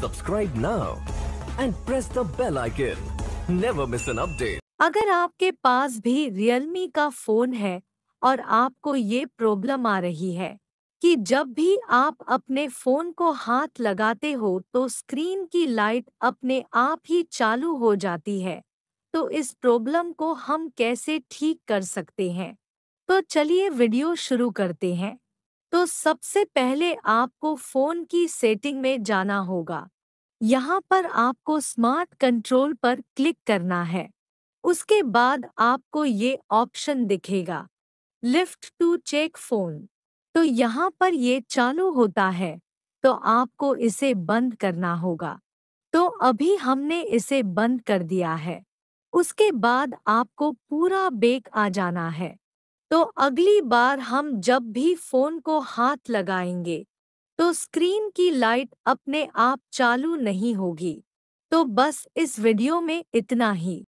subscribe now and press the bell icon never miss an update अगर आपके पास भी Realme का फोन है और आपको ये प्रॉब्लम आ रही है कि जब भी आप अपने फोन को हाथ लगाते हो तो स्क्रीन की लाइट अपने आप ही चालू हो जाती है तो इस प्रॉब्लम को हम कैसे ठीक कर सकते हैं तो चलिए वीडियो शुरू करते हैं तो सबसे पहले आपको फ़ोन की सेटिंग में जाना होगा यहाँ पर आपको स्मार्ट कंट्रोल पर क्लिक करना है उसके बाद आपको ये ऑप्शन दिखेगा लिफ्ट टू चेक फ़ोन तो यहाँ पर ये चालू होता है तो आपको इसे बंद करना होगा तो अभी हमने इसे बंद कर दिया है उसके बाद आपको पूरा बेक आ जाना है तो अगली बार हम जब भी फोन को हाथ लगाएंगे तो स्क्रीन की लाइट अपने आप चालू नहीं होगी तो बस इस वीडियो में इतना ही